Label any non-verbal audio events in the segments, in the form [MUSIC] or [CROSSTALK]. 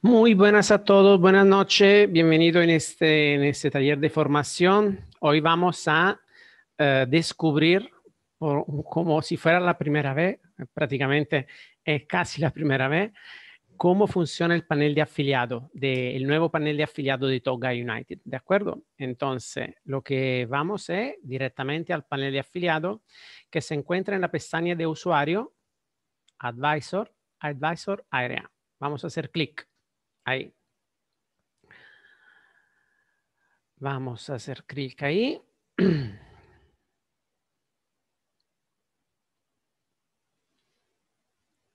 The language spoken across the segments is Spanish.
Muy buenas a todos, buenas noches, bienvenido en este, este taller de formación. Hoy vamos a eh, descubrir, como si fuera la primera vez, prácticamente es casi la primera vez, cómo funciona el panel de afiliado, de, el nuevo panel de afiliado de Toga United, ¿de acuerdo? Entonces, lo que vamos es directamente al panel de afiliado que se encuentra en la pestaña de usuario, Advisor, Advisor Area. Vamos a hacer clic. Vamos a hacer clic ahí. [CLEARS THROAT]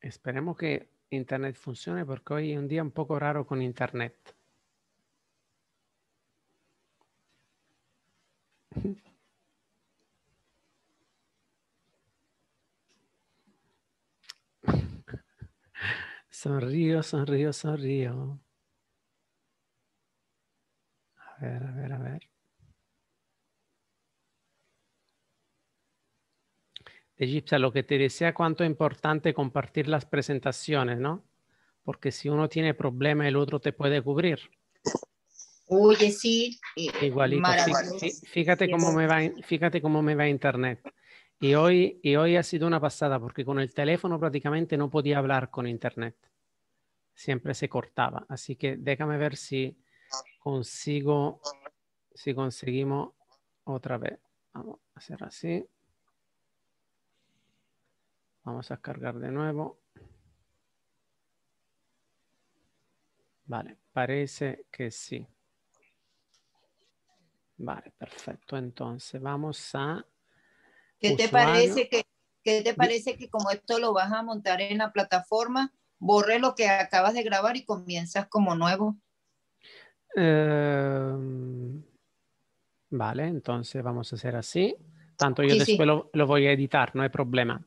Esperemos que Internet funcione porque hoy es un día un poco raro con Internet. Sonrío, sonrío, sonrío. A ver, a ver, a ver. Egipcia, lo que te decía cuánto es importante compartir las presentaciones, ¿no? Porque si uno tiene problema, el otro te puede cubrir. Oye, sí. Eh, Igualito. Fíjate cómo me va, fíjate cómo me va internet. Y hoy, y hoy ha sido una pasada porque con el teléfono prácticamente no podía hablar con internet siempre se cortaba. Así que déjame ver si consigo, si conseguimos otra vez. Vamos a hacer así. Vamos a cargar de nuevo. Vale, parece que sí. Vale, perfecto. Entonces vamos a... ¿Qué te parece que, te parece que como esto lo vas a montar en la plataforma, borre lo que acabas de grabar y comienzas como nuevo. Em, vale, entonces vamos a hacer así. Tanto yo después Lo, voy a editar, no hay problema.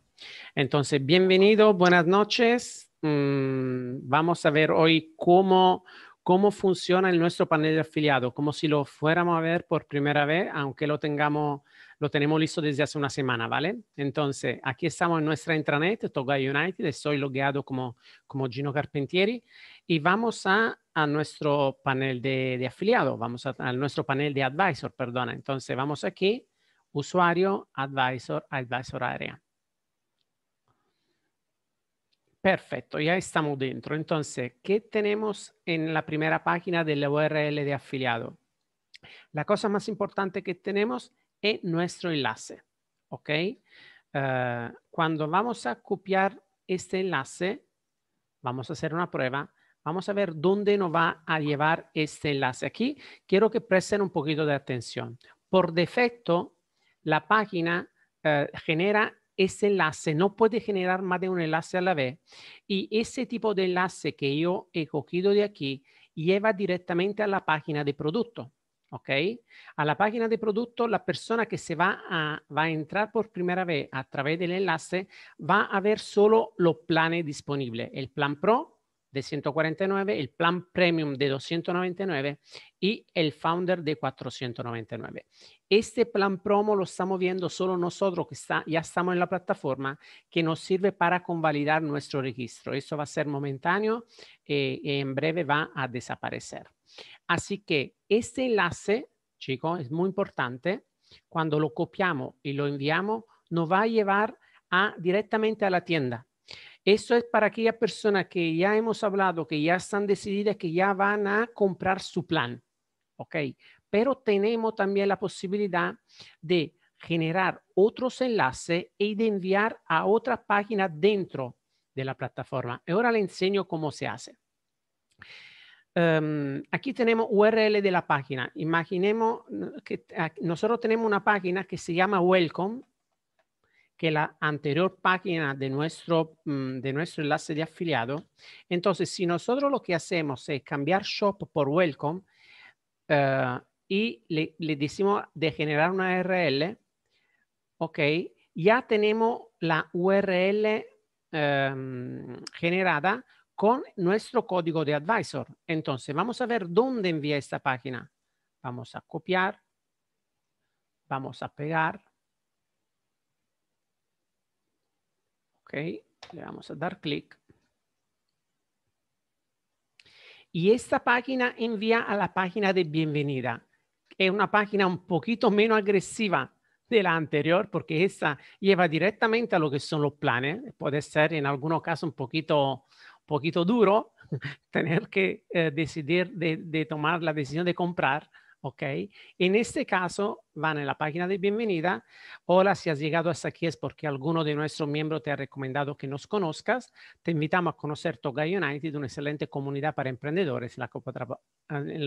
Entonces, bienvenido, buenas noches. Mm, vamos a ver hoy cómo, cómo funciona el nuestro panel de afiliados. como si lo fuéramos a ver por primera vez, aunque lo tengamos lo tenemos listo desde hace una semana, ¿vale? Entonces, aquí estamos en nuestra intranet, Togai United, estoy logueado como, como Gino Carpentieri y vamos a, a nuestro panel de, de afiliado, vamos a, nuestro panel de advisor, perdona. Entonces, vamos aquí, usuario, advisor, advisor área. Perfecto, ya estamos dentro. Entonces, ¿qué tenemos en la primera página de la URL de afiliado? La cosa más importante que tenemos es nuestro enlace. ¿Ok? Ah, cuando vamos a copiar este enlace, vamos a hacer una prueba. Vamos a ver dónde nos va a llevar este enlace. Aquí quiero que presten un poquito de atención. Por defecto, la página ah, genera ese enlace, no puede generar más de un enlace a la vez. Y ese tipo de enlace que yo he cogido de aquí lleva directamente a la página de producto ok? A la página de producto, la persona que se va a, va a entrar por primera vez a través del enlace va a ver solo los planes disponibles, el plan Pro de 149, el plan Premium de 299 y el Founder de 499. Este plan promo lo estamos viendo solo nosotros que ya estamos en la plataforma que nos sirve para convalidar nuestro registro. Eso va a ser momentáneo y eh, en breve va a desaparecer. Así que este enlace, chicos, es muy importante. Cuando lo copiamos y lo enviamos, nos va a llevar a, directamente a la tienda. Eso es para aquellas personas que ya hemos hablado, que ya están decididas, que ya van a comprar su plan. ¿Ok? Pero tenemos también la posibilidad de generar otros enlaces y de enviar a otra página dentro de la plataforma. Ahora le enseño cómo se hace. Em, aquí tenemos URL de la página. Imaginemos que nosotros tenemos una página que se llama Welcome, que la anterior página de nuestro, mm, de nuestro enlace de afiliado. Entonces, si nosotros lo que hacemos es cambiar shop por welcome eh, y le, decimos de generar una URL, ok, ya tenemos la URL em, generada con nuestro código de advisor. Entonces, vamos a ver dónde envía esta página. Vamos a copiar. Vamos a pegar. Ok, le vamos a dar clic. Y esta página envía a la página de bienvenida. Es una página un poquito menos agresiva de la anterior porque esta lleva directamente a lo que son los planes. Puede ser en algunos casos un poquito poquito duro [LAUGHS] tener que eh, decidir de, tomar la decisión de comprar, ¿ok? En este caso, van en la página de bienvenida. Hola, si has llegado hasta aquí es porque alguno de nuestros miembros te ha recomendado que nos conozcas. Te invitamos a conocer Toga United, una excelente comunidad para emprendedores en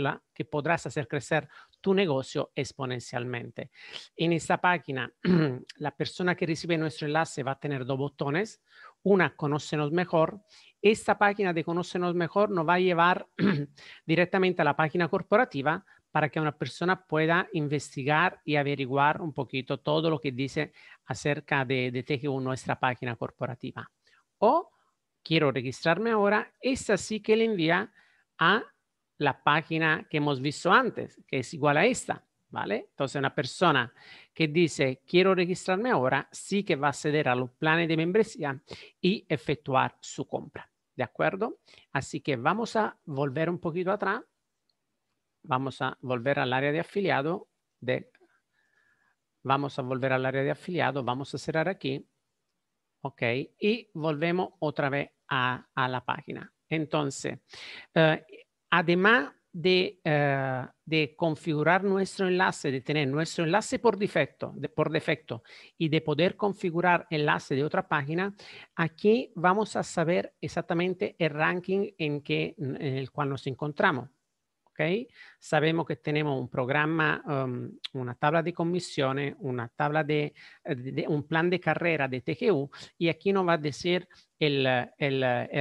la que podrás hacer crecer tu negocio exponencialmente. En esta página, [CLEARS THROAT] la persona que recibe nuestro enlace va a tener dos botones una, Conócenos Mejor, esta página de Conócenos Mejor nos va a llevar [CLEARS THROAT] directamente a la página corporativa para que una persona pueda investigar y averiguar un poquito todo lo que dice acerca de, de TGU, nuestra página corporativa. O quiero registrarme ahora, esta sí que le envía a la página que hemos visto antes, que es igual a esta. ¿vale? Entonces una persona que dice quiero registrarme ahora, sí que va a acceder a los planes de membresía y efectuar su compra, ¿de acuerdo? Así que vamos a volver un poquito atrás, vamos a volver al área de afiliado, de, vamos a volver al área de afiliado, vamos a cerrar aquí, ¿ok? Y volvemos otra vez a, la página. Entonces, eh, además eh, de, configurar nuestro enlace, de tener nuestro enlace por defecto, por defecto y de poder configurar enlace de otra página, aquí vamos a saber exactamente el ranking en, que, en el cual nos encontramos. Okay? Sabemos que tenemos un programa, um, una tabla de comisiones, una tabla de, un plan de carrera de TGU y aquí nos va a decir el,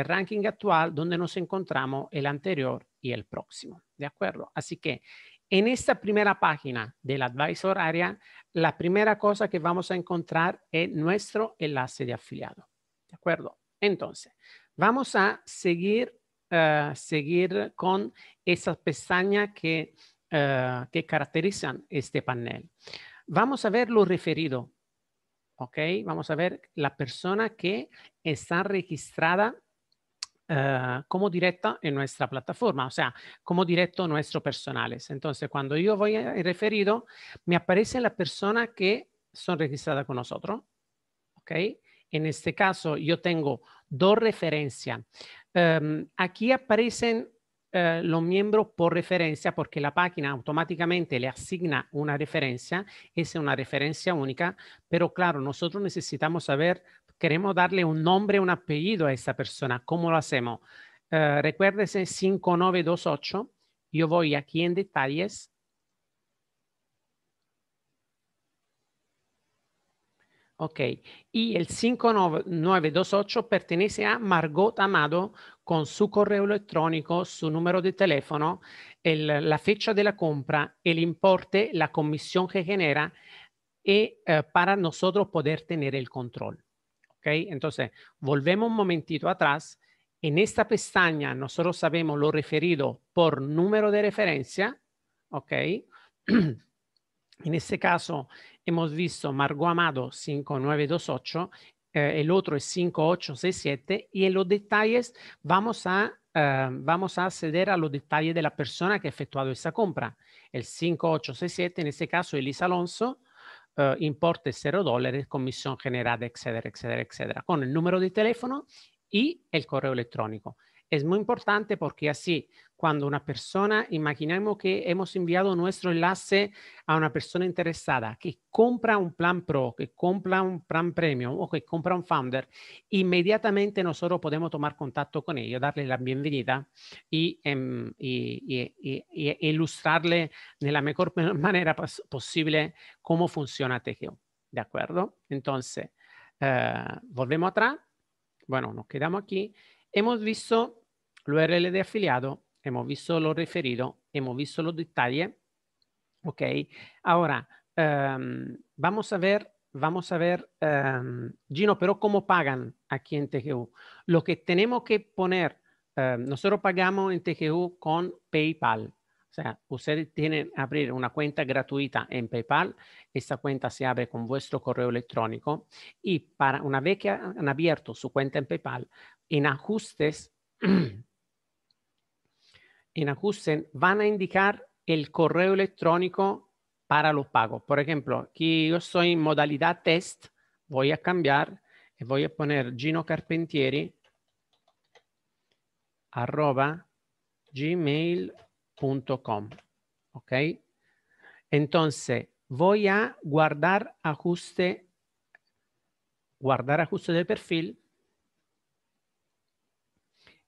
ranking actual donde nos encontramos el anterior y el próximo, ¿de acuerdo? Así que en esta primera página del Advisor Area, la primera cosa que vamos a encontrar es nuestro enlace de afiliado, ¿de acuerdo? Entonces, vamos a seguir eh, seguir con esas pestañas que, eh, que caracterizan este panel. Vamos a ver lo referido. ¿Ok? Vamos a ver la persona que está registrada eh, como directa en nuestra plataforma, o sea, como directo nuestros personales. Entonces, cuando yo voy a referido, me aparece la persona que son registradas con nosotros. ¿Ok? En este caso, yo tengo dos referencias. Em, aquí aparecen eh, los miembros por referencia porque la página automáticamente le asigna una referencia. Es una referencia única, pero claro, nosotros necesitamos saber, queremos darle un nombre, un apellido a esa persona. ¿Cómo lo hacemos? Uh, recuérdese 5928. Yo voy aquí en detalles Ok, y el 5928 pertenece a Margot Amado con su correo electrónico, su número de teléfono, la fecha de la compra, el importe, la comisión que genera y eh, para nosotros poder tener el control. Ok, entonces volvemos un momentito atrás. En esta pestaña nosotros sabemos lo referido por número de referencia. Ok, [CLEARS THROAT] en este caso hemos visto Margo Amado 5928, eh, el otro es 5867 y en los detalles vamos a, eh, vamos a acceder a los detalles de la persona que ha efectuado esa compra. El 5867, en este caso Elisa Alonso, eh, importe 0 dólares, comisión generada, etcétera, etcétera, etcétera, con el número de teléfono y el correo electrónico. Es muy importante porque así cuando una persona, imaginemos que hemos enviado nuestro enlace a una persona interesada que compra un plan pro, que compra un plan premium o que compra un founder, inmediatamente nosotros podemos tomar contacto con ellos, darle la bienvenida em, y, ilustrarle de la mejor [LAUGHS] manera posible cómo funciona TGO. ¿De acuerdo? Entonces, eh, volvemos atrás. Bueno, nos quedamos aquí. Hemos visto el URL de afiliado Hemos visto lo referido, hemos visto los detalles. Ok, ahora em, vamos a ver, vamos a ver, em, Gino, pero cómo pagan aquí en TGU. Lo que tenemos que poner, em, nosotros pagamos en TGU con PayPal. O sea, ustedes tienen que abrir una cuenta gratuita en PayPal. Esta cuenta se abre con vuestro correo electrónico y para una vez que han abierto su cuenta en PayPal, en ajustes [CLEARS THROAT] en Ajusten van a indicar el correo electrónico para los pagos. Por ejemplo, aquí yo estoy en modalidad test, voy a cambiar y voy a poner Gino Carpentieri arroba gmail.com. ¿Ok? Entonces, voy a guardar ajuste, guardar ajuste de perfil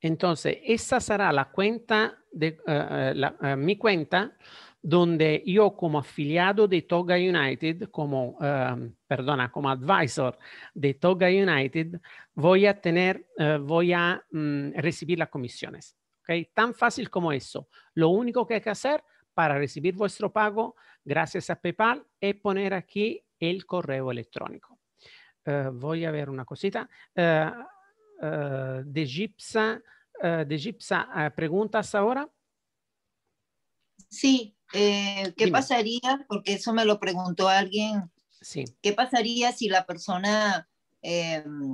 entonces, esa será la cuenta, de, eh, eh, eh, mi cuenta, donde yo como afiliado de Toga United, como, perdona, como advisor de Toga United, voy a tener, voy a mm, recibir las comisiones. ¿okay? Tan fácil como eso. Lo único que hay que hacer para recibir vuestro pago gracias a PayPal es poner aquí el correo electrónico. voy a ver una cosita. Eh, de Gipsa, eh, de Gipsa eh, preguntas ahora. Sí, ¿qué pasaría? Porque eso me lo preguntó alguien. Sí. ¿Qué pasaría si la persona em,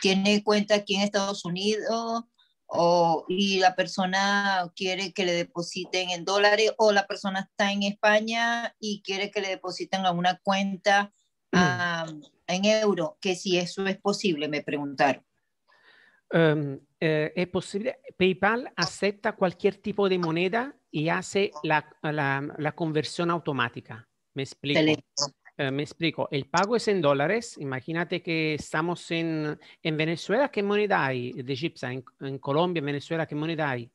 tiene cuenta aquí en Estados Unidos o, y la persona quiere que le depositen en dólares o la persona está en España y quiere que le depositen a una cuenta mm. en euro? Que si eso es posible, me preguntaron. Em, eh, es posible, PayPal acepta cualquier tipo de moneda y hace la, conversión automática. Me explico. Eh, me explico, el pago es en dólares. Imagínate que estamos en, Venezuela, ¿qué moneda hay de gipsa? En, Colombia, en Venezuela, ¿qué moneda hay?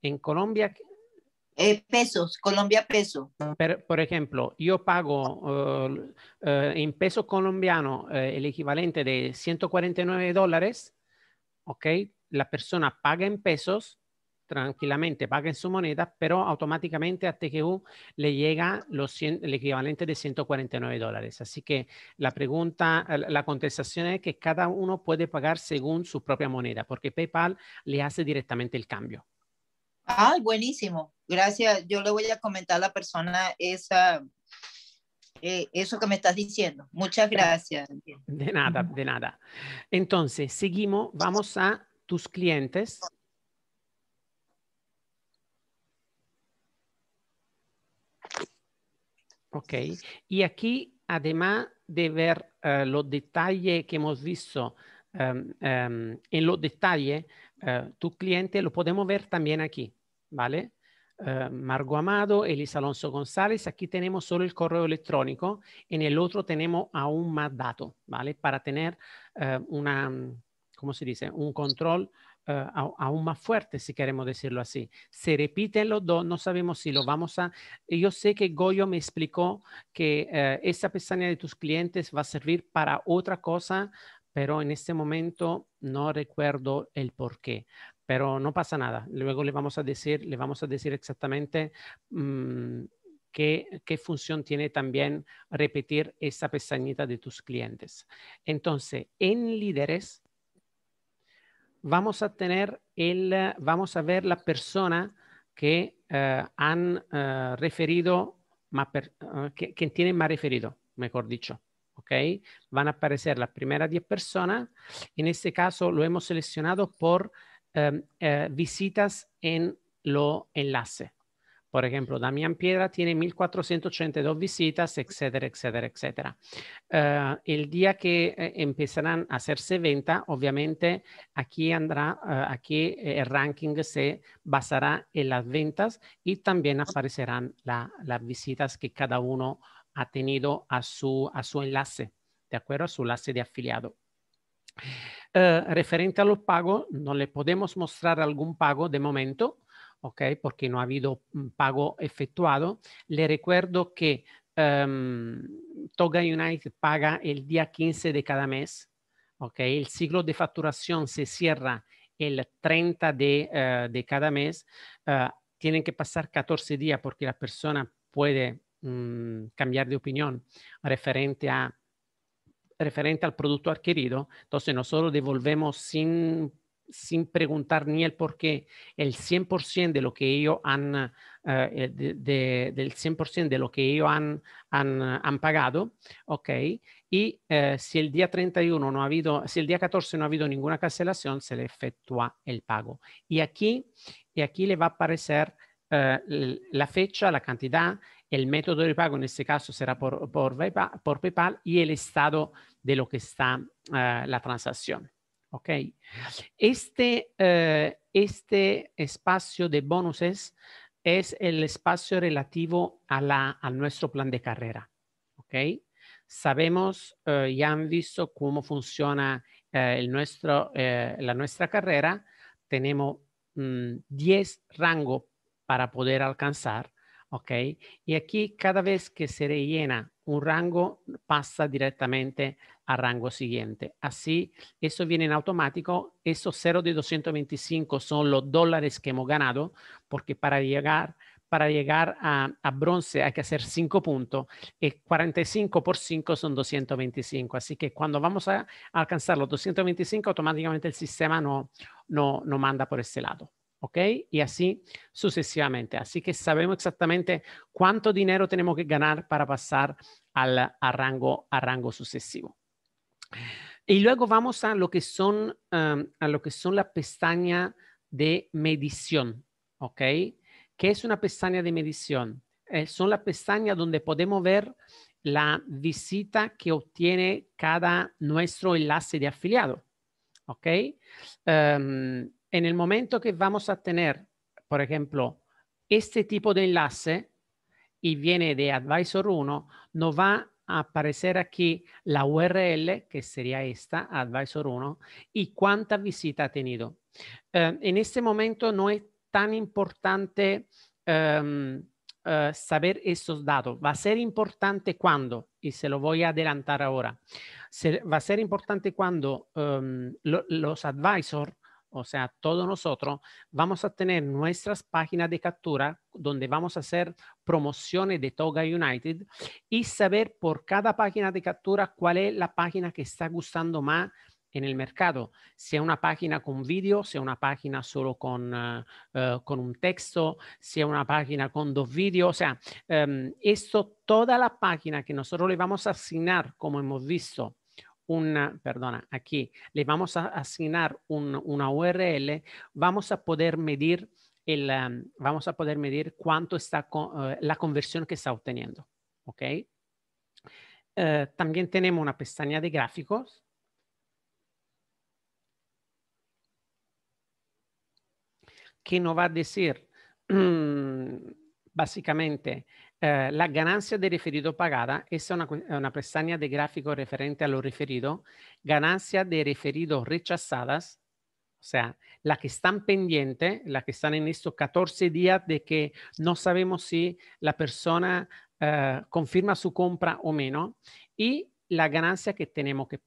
En Colombia. Eh, pesos, Colombia peso. por ejemplo, yo pago uh, uh, en peso colombiano el equivalente de 149 dólares ¿ok? La persona paga en pesos, tranquilamente paga en su moneda, pero automáticamente a TGU le llega los 100, el equivalente de 149 dólares. Así que la pregunta, la contestación es que cada uno puede pagar según su propia moneda, porque PayPal le hace directamente el cambio. Ah, buenísimo. Gracias. Yo le voy a comentar a la persona esa, eh, eso que me estás diciendo. Muchas gracias. De nada, de nada. Entonces, seguimos, vamos a tus clientes. Ok, y aquí, además de ver eh, los detalles que hemos visto em, em, en los detalles, eh, tus tu cliente lo podemos ver también aquí, ¿vale? Eh, Margo Amado, Elisa Alonso González. Aquí tenemos solo el correo electrónico, en el otro tenemos aún más datos, ¿vale? Para tener eh, una, ¿cómo se dice? Un control eh, aún más fuerte, si queremos decirlo así. Se repiten los dos, no sabemos si lo vamos a... Yo sé que Goyo me explicó que esa pestaña de tus clientes va a servir para otra cosa, pero en este momento no recuerdo el por qué pero no pasa nada. Luego le vamos a decir, le vamos a decir exactamente mm, qué, función tiene también repetir esa pestañita de tus clientes. Entonces, en líderes vamos a tener el, eh, vamos a ver la persona que eh, han eh, referido, más tiene más referido, mejor dicho. ¿ok? Van a aparecer las primeras 10 personas. En este caso lo hemos seleccionado por Em, eh, visitas en lo enlace. Por ejemplo, Damián Piedra tiene 1482 visitas, etcétera, etcétera, etcétera. Eh, el día que eh, empezarán a hacerse venta, obviamente aquí andrá, aquí el ranking se basará en las ventas y también aparecerán las visitas que cada uno ha tenido a su enlace, ¿de acuerdo? A su enlace de afiliado. Eh, referente a los pagos, no le podemos mostrar algún pago de momento, ¿ok? Porque no ha habido un mm, pago efectuado. Le recuerdo que em, Toga United paga el día 15 de cada mes, ¿ok? El ciclo de facturación se cierra el 30 de, eh, de cada mes. Eh, tienen que pasar 14 días porque la persona puede mm, cambiar de opinión referente a referente al producto adquirido, entonces nosotros devolvemos sin, sin preguntar ni el por qué el 100% de lo que ellos han, eh, eh, del 100% de lo que han, eh, han, pagado, ¿ok? Y si el día 31 no ha habido, si el día 14 no ha habido ninguna cancelación, se le efectúa el pago. Y aquí, y aquí le va a aparecer la fecha, la cantidad el método de pago en este caso será por, por, por, PayPal y el estado de lo que está ah, la transacción. ¿Ok? Este, eh, este, espacio de bonuses es el espacio relativo a, nuestro plan de carrera. ¿Ok? Sabemos, eh, ya han visto cómo funciona eh, la nuestra carrera. Tenemos 10 mm, rangos para poder alcanzar ¿ok? Y aquí cada vez que se rellena un rango pasa directamente al rango siguiente. Así, eso viene en automático. Esos 0 de 225 son los dólares que hemos ganado, porque para llegar, para llegar a, bronce hay que hacer 5 puntos eh, y 45 por 5 son 225. Así que cuando vamos a alcanzar los 225, automáticamente el sistema no, no manda por ese lado. ¿ok? Y así sucesivamente. Así que sabemos exactamente cuánto dinero tenemos que ganar para pasar al, a, rango, rango sucesivo. Y luego vamos a lo que son, a lo que son la pestaña de medición, ¿ok? ¿Qué es una pestaña de medición? Eh, son las pestañas donde podemos ver la visita que obtiene cada nuestro enlace de afiliado, ¿ok? en el momento que vamos a tener, por ejemplo, este tipo de enlace y viene de Advisor 1, nos va a aparecer aquí la URL, que sería esta, Advisor 1, y cuánta visita ha tenido. Eh, en este momento no es tan importante em, eh, saber estos datos. Va a ser importante cuando, y se lo voy a adelantar ahora, va a ser importante cuando em, los advisors o sea, todos nosotros vamos a tener nuestras páginas de captura donde vamos a hacer promociones de Toga United y saber por cada página de captura cuál es la página que está gustando más en el mercado, sea una página con vídeo, sea una página solo con, ah, eh, un texto, sea una página con dos vídeos, o sea, em, esto, toda la página que nosotros le vamos a asignar, como hemos visto, una, perdona, aquí le vamos a asignar una URL, vamos a poder medir el, vamos a poder medir cuánto está eh, la conversión que está obteniendo, ¿ok? Eh, también tenemos una pestaña de gráficos. que nos va a decir [CLEARS THROAT] básicamente eh, la ganancia de referido pagada es una, pestaña de gráfico referente a lo referido. Ganancia de referido rechazadas, o sea, la que están pendientes, la que están en estos 14 días de que no sabemos si la persona eh, confirma su compra o menos. Y la ganancia que tenemos que,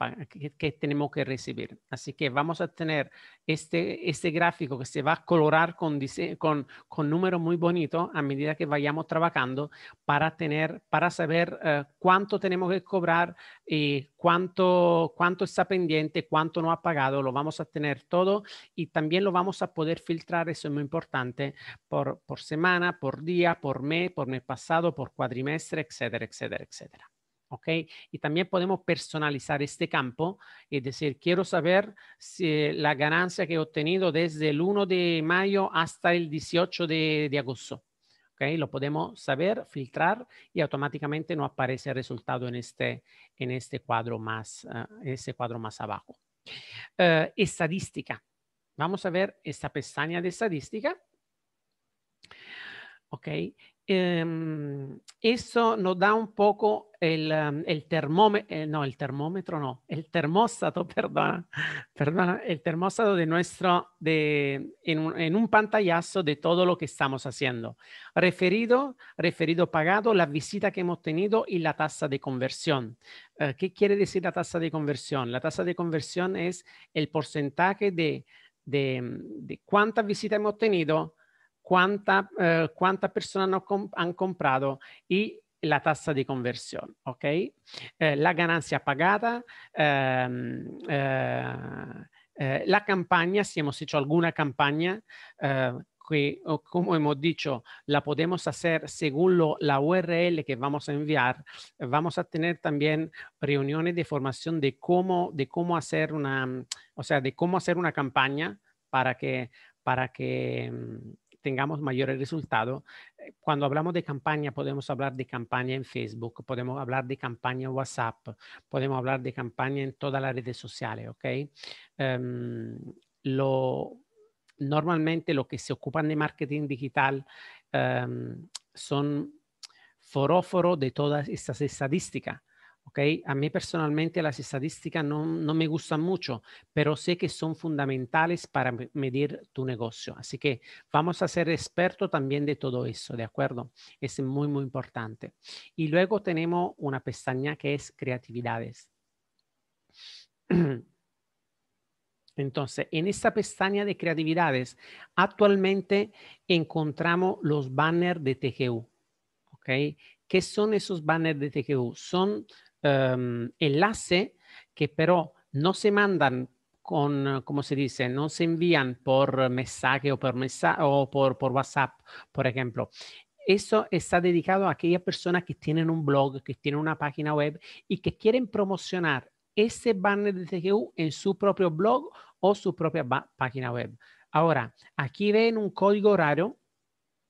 que, tenemos que recibir. Así que vamos a tener este, este gráfico que se va a colorar con, con, con números muy bonitos a medida que vayamos trabajando para, tener, para saber eh, cuánto tenemos que cobrar y cuánto, cuánto está pendiente, cuánto no ha pagado. Lo vamos a tener todo y también lo vamos a poder filtrar, eso es muy importante, por, por semana, por día, por mes, por mes pasado, por cuadrimestre, etcétera, etcétera, etcétera. ¿ok? Y también podemos personalizar este campo, es decir, quiero saber si eh, la ganancia que he obtenido desde el 1 de mayo hasta el 18 de, agosto. Lo podemos saber, filtrar y automáticamente no aparece el resultado en este, en este, cuadro, más, ah, este más abajo. Eh, estadística. Vamos a ver esta pestaña de estadística. Ok, eso em, eso nos da un poco el, em, el termómetro, eh, no, el termómetro no, el termostato, [LAUGHS] perdona, perdona, el termostato de nuestro, de, en, un, en un pantallazo de todo lo que estamos haciendo. Referido, referido pagado, la visita que hemos tenido y la tasa de conversión. Eh, ¿Qué quiere decir la tasa de conversión? La tasa de conversión es el porcentaje de, de, em, de cuántas visitas hemos tenido, quanta, eh, cuántas personas no comp han comprado y la tasa di conversione, ¿ok? Eh, la ganancia pagada, ehm, eh, eh, la campagna, si hemos hecho alguna campaña, que, eh, como hemos dicho, la possiamo fare según lo, la URL che vamos a inviare, Vamos a tener también reuniones de formación de cómo, de cómo hacer una, o sea, de cómo hacer una campaña para que, para que, mm, tengamos mayores resultados. Eh, cuando hablamos de campaña, podemos hablar de campaña en Facebook, podemos hablar de campaña en WhatsApp, podemos hablar de campaña en todas las redes sociales, ¿ok? Em, lo, normalmente los que se ocupan de marketing digital em, son foróforos de todas estas estadísticas Okay. A mí personalmente las estadísticas no, no, me gustan mucho, pero sé que son fundamentales para medir tu negocio. Así que vamos a ser expertos también de todo eso, ¿de acuerdo? Es muy, muy importante. Y luego tenemos una pestaña que es creatividades. [CLEARS THROAT] Entonces, en esta pestaña de creatividades, actualmente encontramos los banners de TGU, okay. ¿Qué son esos banners de TGU? Son Em, enlace que pero no se mandan con, como se dice, no se envían por mensaje o por, mensaje, o por, por WhatsApp, por ejemplo. Eso está dedicado a aquellas personas que tienen un blog, que tienen una página web y que quieren promocionar ese banner de CGU en su propio blog o su propia página web. Ahora, aquí ven un código raro,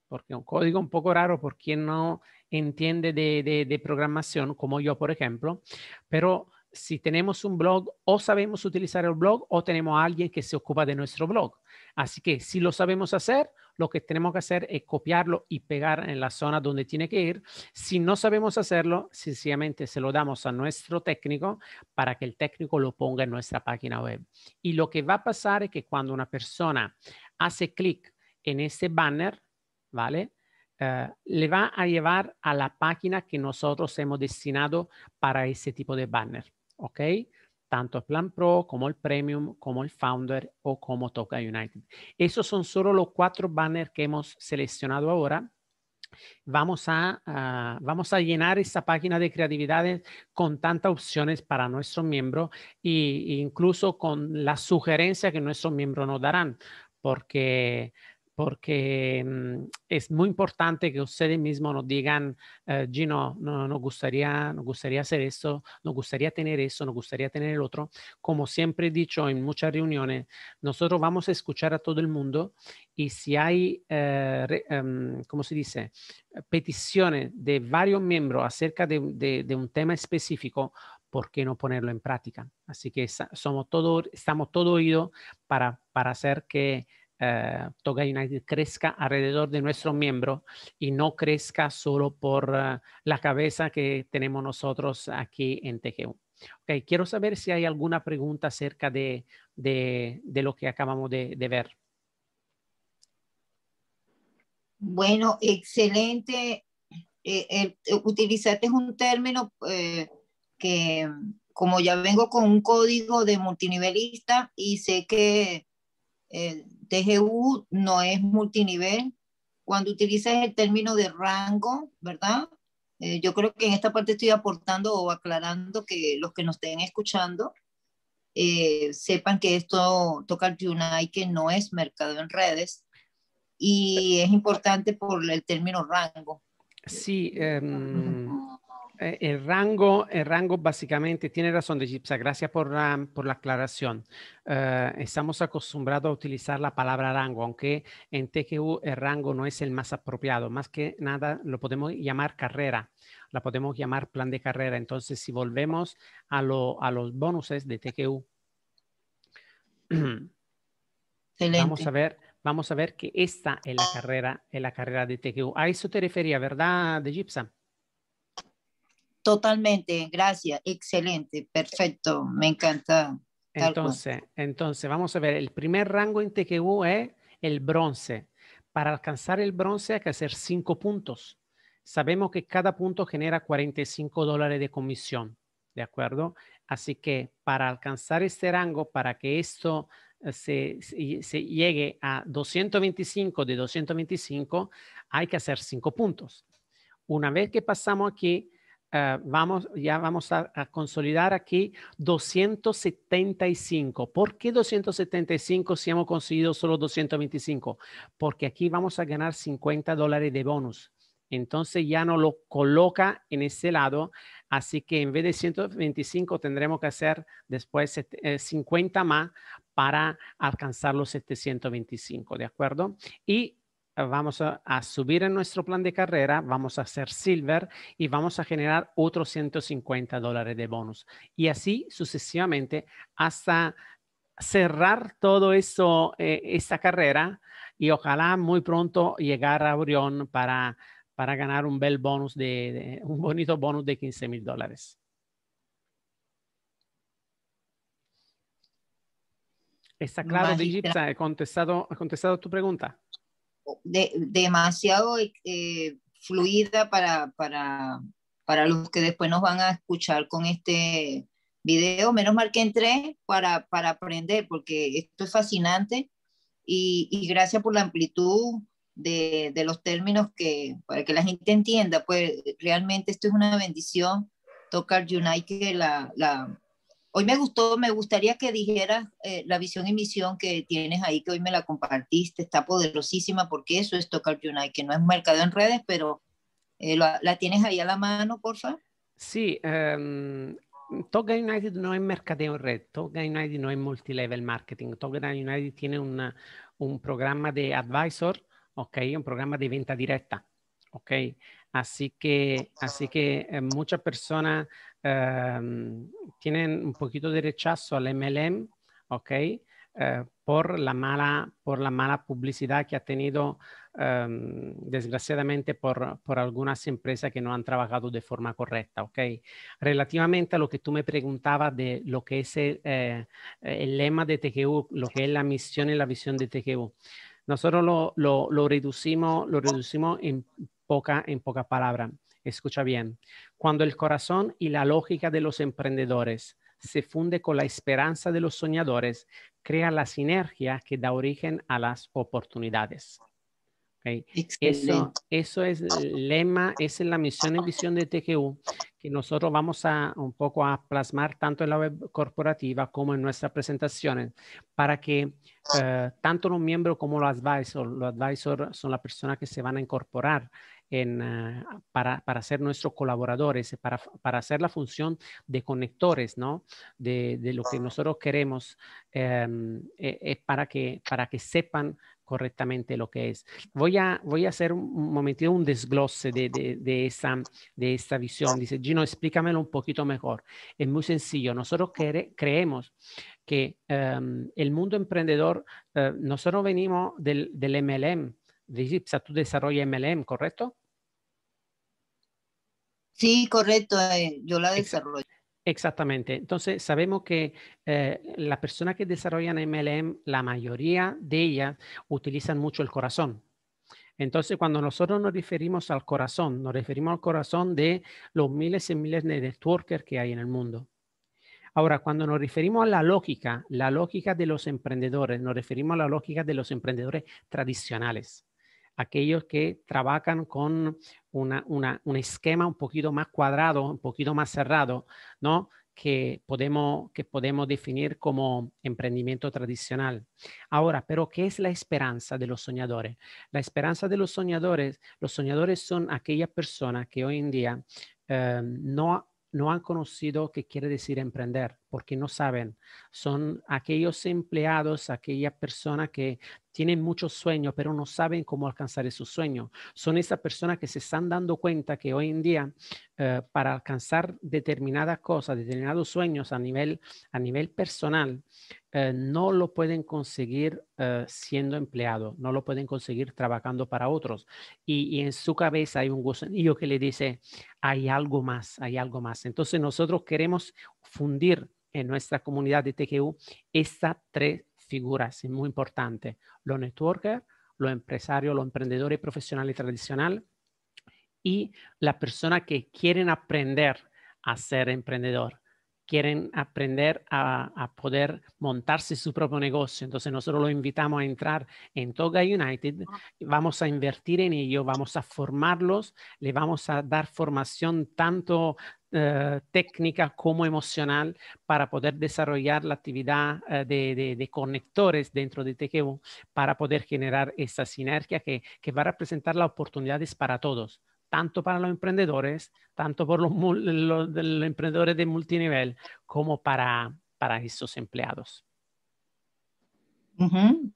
porque un código un poco raro, porque no entiende de, programación, como yo, por ejemplo, pero si tenemos un blog, o sabemos utilizar el blog, o tenemos a alguien que se ocupa de nuestro blog. Así que si lo sabemos hacer, lo que tenemos que hacer es copiarlo y pegar en la zona donde tiene que ir. Si no sabemos hacerlo, sencillamente se lo damos a nuestro técnico para que el técnico lo ponga en nuestra página web. Y lo que va a pasar es que cuando una persona hace clic en ese banner, ¿vale? Eh, le va a llevar a la página que nosotros hemos destinado para ese tipo de banner, ¿ok? Tanto el Plan Pro como el Premium, como el Founder o como Toca United. Esos son solo los cuatro banners que hemos seleccionado ahora. Vamos a, ah, vamos a llenar esta página de creatividades con tantas opciones para nuestros miembros e incluso con las sugerencias que nuestros miembros nos darán, porque porque mm, es muy importante que ustedes mismos nos digan, eh, Gino, no, nos, gustaría, no gustaría hacer esto, nos gustaría tener eso, nos gustaría tener el otro. Como siempre he dicho en muchas reuniones, nosotros vamos a escuchar a todo el mundo y si hay, eh, em, ¿cómo se dice?, peticiones de varios miembros acerca de, un tema específico, ¿por qué no ponerlo en práctica? Así que somos todo, estamos todo oídos para, para hacer que eh, Toga United crezca alrededor de nuestro miembro y no crezca solo por eh, la cabeza que tenemos nosotros aquí en TGU. Okay, quiero saber si hay alguna pregunta acerca de, de, lo que acabamos de, ver. Bueno, excelente. utilizarte eh, es eh, utilizaste un término que como ya vengo con un código de multinivelista y sé que TGU no es multinivel. Cuando utilizas el término de rango, ¿verdad? Eh, yo creo que en esta parte estoy aportando o aclarando que los que nos estén escuchando eh, sepan que esto toca el Unite, que no es mercado en redes, y es importante por el término rango. Sí, em, eh, el rango, el rango básicamente, tiene razón de Gipsa, gracias por la, por la aclaración. Eh, estamos acostumbrados a utilizar la palabra rango, aunque en TQU el rango no es el más apropiado, más que nada lo podemos llamar carrera, la podemos llamar plan de carrera. Entonces, si volvemos a, a los bonuses de TQU, [CLEARS THROAT] vamos a ver vamos a ver que esta es la carrera, es la carrera de TQU. A eso te refería, ¿verdad, de Gipsa? Totalmente, gracias, excelente, perfecto, me encanta. Entonces, entonces, vamos a ver, el primer rango en TKU es el bronce. Para alcanzar el bronce hay que hacer cinco puntos. Sabemos que cada punto genera 45 dólares de comisión, ¿de acuerdo? Así que para alcanzar este rango, para que esto eh, se, se, se llegue a 225 de 225, hay que hacer cinco puntos. Una vez que pasamos aquí, eh, vamos, ya vamos a, consolidar aquí 275. ¿Por qué 275 si hemos conseguido solo 225? Porque aquí vamos a ganar 50 dólares de bonus. Entonces ya no lo coloca en ese lado. Así que en vez de 125 tendremos que hacer después 50 eh, más para alcanzar los 725, ¿de acuerdo? Y vamos a, subir en nuestro plan de carrera, vamos a hacer silver y vamos a generar otros 150 dólares de bonus. Y así sucesivamente hasta cerrar todo eso, eh, esta carrera y ojalá muy pronto llegar a Orión para, ganar un bel bonus de, un bonito bonus de 15 mil dólares. ¿Está claro, ¿He contestado tu pregunta? demasiado eh, fluida para, para, para los que después nos van a escuchar con este video. Menos mal que entré para, para aprender, porque esto es fascinante. Y, gracias por la amplitud de, de, los términos que, para que la gente entienda, pues realmente esto es una bendición. Tocar Unite, la, Hoy me gustó, me gustaría que dijeras eh, la visión y misión que tienes ahí, que hoy me la compartiste, está poderosísima porque eso es Tocar United, que no es mercado en redes, pero eh, la, tienes ahí a la mano, por favor. Sí, um... Em, United no es mercadeo en red, Tocal United no es multilevel marketing, Tocal United tiene una, un programa de advisor, okay, un programa de venta directa. Ok, así que, así que eh, muchas personas em, tienen un poquito de rechazo al MLM, ok, eh, por, la mala, por la mala publicidad que ha tenido em, desgraciadamente por, algunas empresas que no han trabajado de forma correcta, ¿ok? Relativamente a lo que tú me preguntabas de lo que es el, eh, lema de TGU, lo que es la misión y la visión de TGU, nosotros reducimos, lo reducimos en poca, en poca palabra. Escucha bien. Cuando el corazón y la lógica de los emprendedores se funde con la esperanza de los soñadores, crea la sinergia que da origen a las oportunidades. Eso, eso, es el lema, esa es la misión y visión de TGU que nosotros vamos a un poco a plasmar tanto en la web corporativa como en nuestras presentaciones para que eh, tanto los miembros como los advisors, los advisors son las personas que se van a incorporar en, ah, para, para, ser nuestros colaboradores, para, para, hacer la función de conectores, ¿no? De, de lo que nosotros queremos, es em, eh, eh, para que, para que sepan correctamente lo que es. Voy a, voy a hacer un momentito un desglose de, de, esa, de esta visión. Dice, Gino, explícamelo un poquito mejor. Es muy sencillo. Nosotros creemos que em, el mundo emprendedor, eh, nosotros venimos del, del MLM. de tú desarrollas MLM, ¿correcto? Sí, correcto, eh, yo la desarrollo. Exactamente. Entonces, sabemos que eh, las personas que desarrollan MLM, la mayoría de ellas utilizan mucho el corazón. Entonces, cuando nosotros nos referimos al corazón, nos referimos al corazón de los miles y miles de networkers que hay en el mundo. Ahora, cuando nos referimos a la lógica, la lógica de los emprendedores, nos referimos a la lógica de los emprendedores tradicionales aquellos que trabajan con una, un esquema un poquito más cuadrado, un poquito más cerrado, ¿no? Que podemos, que podemos definir como emprendimiento tradicional. Ahora, pero ¿qué es la esperanza de los soñadores? La esperanza de los soñadores, los soñadores son aquellas personas que hoy en día eh, no, no han conocido qué quiere decir emprender porque no saben. Son aquellos empleados, aquellas personas que tienen muchos sueños, pero no saben cómo alcanzar esos sueños. Son esas personas que se están dando cuenta que hoy en día eh, para alcanzar determinadas cosas, determinados sueños a nivel, a nivel personal, eh, no lo pueden conseguir eh, siendo empleado, no lo pueden conseguir trabajando para otros. Y, y en su cabeza hay un gusanillo que le dice, hay algo más, hay algo más. Entonces nosotros queremos fundir en nuestra comunidad de TQU estas tres figuras, es muy importante, los networkers, los empresarios, los emprendedores profesionales tradicional y la persona que quieren aprender a ser emprendedor quieren aprender a, poder montarse su propio negocio. Entonces nosotros lo invitamos a entrar en Toga United, vamos a invertir en ello, vamos a formarlos, le vamos a dar formación tanto eh, técnica como emocional para poder desarrollar la actividad eh, de, conectores dentro de TGU para poder generar esa sinergia que, va a representar las oportunidades para todos tanto para los emprendedores, tanto por los, emprendedores de multinivel, como para, para esos empleados.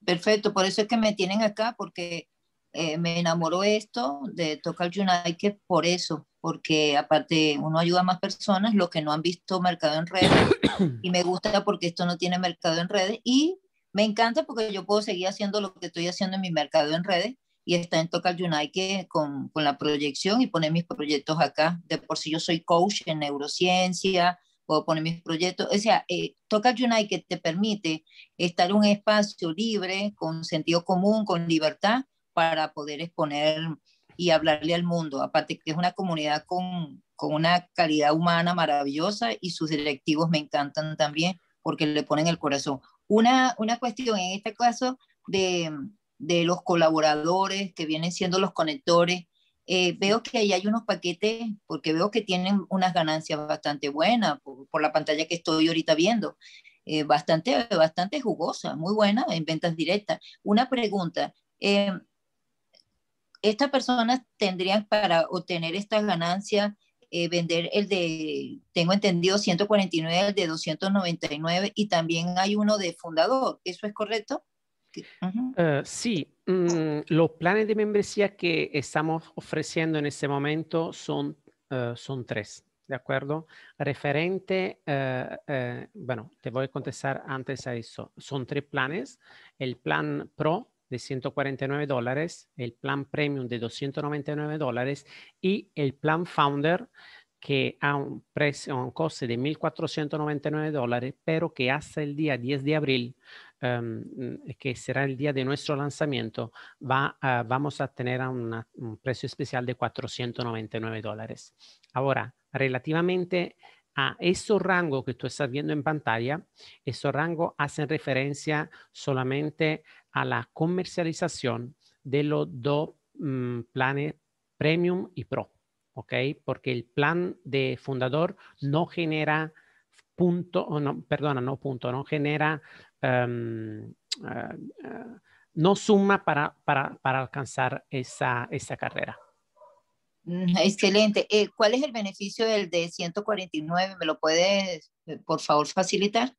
perfecto, por eso es que me tienen acá, porque eh, me enamoró esto de Tocal United por eso, porque aparte uno ayuda a más personas, los que no han visto mercado en redes, [COUGHS] y me gusta porque esto no tiene mercado en redes, y me encanta porque yo puedo seguir haciendo lo que estoy haciendo en mi mercado en redes, y estar en Tocal United con, con la proyección y poner mis proyectos acá. De por si yo soy coach en neurociencia, puedo poner mis proyectos. O sea, eh, Toca United te permite estar en un espacio libre, con sentido común, con libertad, para poder exponer y hablarle al mundo. Aparte que es una comunidad con, una calidad humana maravillosa y sus directivos me encantan también porque le ponen el corazón. Una, una cuestión en este caso de, los colaboradores que vienen siendo los conectores, eh, veo que ahí hay unos paquetes, porque veo que tienen unas ganancias bastante buenas por, la pantalla que estoy ahorita viendo. Eh, bastante, bastante jugosa, muy buena en ventas directas. Una pregunta, eh, estas personas tendrían para obtener estas ganancias, eh, vender el de, tengo entendido, 149, el de 299 y también hay uno de fundador. ¿Eso es correcto? Eh, sí, mm, los planes de membresía que estamos ofreciendo en este momento son, eh, son tres. ¿de acuerdo? Referente, bueno, te voy a contestar antes a eso. Son tres planes. El plan Pro, de 149 dólares, el plan premium de 299 dólares y el plan founder que a un precio, un coste de 1.499 dólares, pero que hasta el día 10 de abril, em, que será el día de nuestro lanzamiento, va, vamos a tener a un precio especial de 499 dólares. Ahora, relativamente a esos rango que tú estás viendo en pantalla, esos rangos hacen referencia solamente a la comercialización de los dos mm, planes Premium y Pro, ¿ok? Porque el plan de fundador no genera punto, no, perdona, no punto, no genera, em, eh, eh, no suma para, alcanzar esa, carrera. Mm, excelente. Eh, ¿Cuál es el beneficio del de 149? ¿Me lo puedes, por favor, facilitar?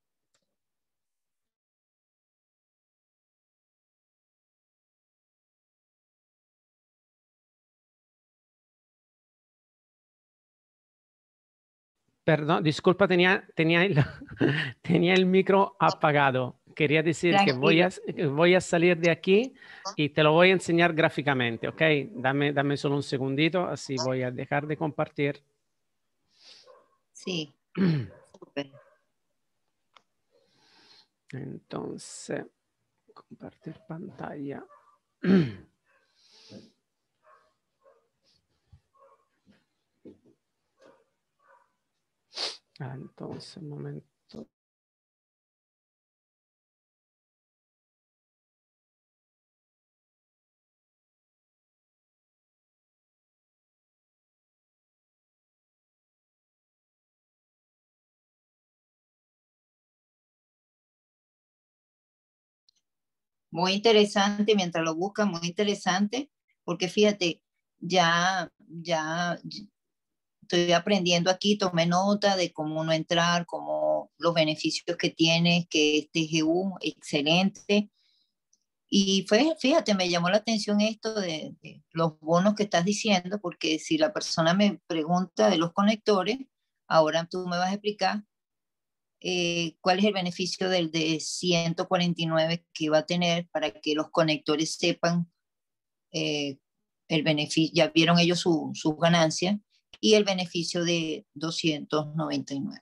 Perdón, disculpa, tenía, tenía, el, [LAUGHS] tenía el micro apagado. Quería decir que voy a, voy a salir de aquí y te lo voy a enseñar gráficamente, ¿ok? Dame, dame solo un segundito, así voy a dejar de compartir. Sí. [CLEARS THROAT] Entonces, compartir pantalla. [CLEARS THROAT] Ah, entonces, momento. Muy interesante, mientras lo buscan, muy interesante, porque fíjate, ya, ya, estoy aprendiendo aquí, tomé nota de cómo no entrar, cómo los beneficios que tiene, que es TGU, excelente. Y fue, fíjate, me llamó la atención esto de, los bonos que estás diciendo, porque si la persona me pregunta de los conectores, ahora tú me vas a explicar eh, cuál es el beneficio del de 149 que va a tener para que los conectores sepan eh, el beneficio, ya vieron ellos sus su ganancias y el beneficio de 299.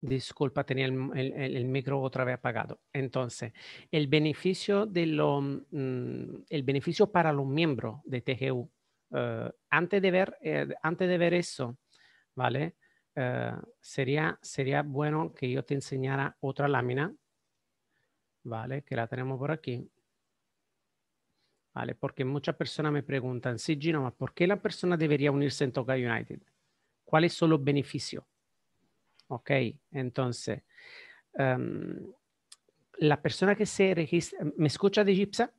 Disculpa, tenía el, micro otra vez apagado. Entonces, el beneficio, de lo, mm, el beneficio para los miembros de TGU, eh, antes, de ver, eh, antes de ver eso, ¿vale? Eh, sería, sería bueno que yo te enseñara otra lámina, ¿vale? Que la tenemos por aquí, Vale, porque muchas personas me preguntan, sí, Gino, ¿ma ¿por qué la persona debería unirse en Toca United? ¿Cuáles son solo beneficio? Ok, entonces, um, la persona que se registra, ¿me escucha de Gipsa?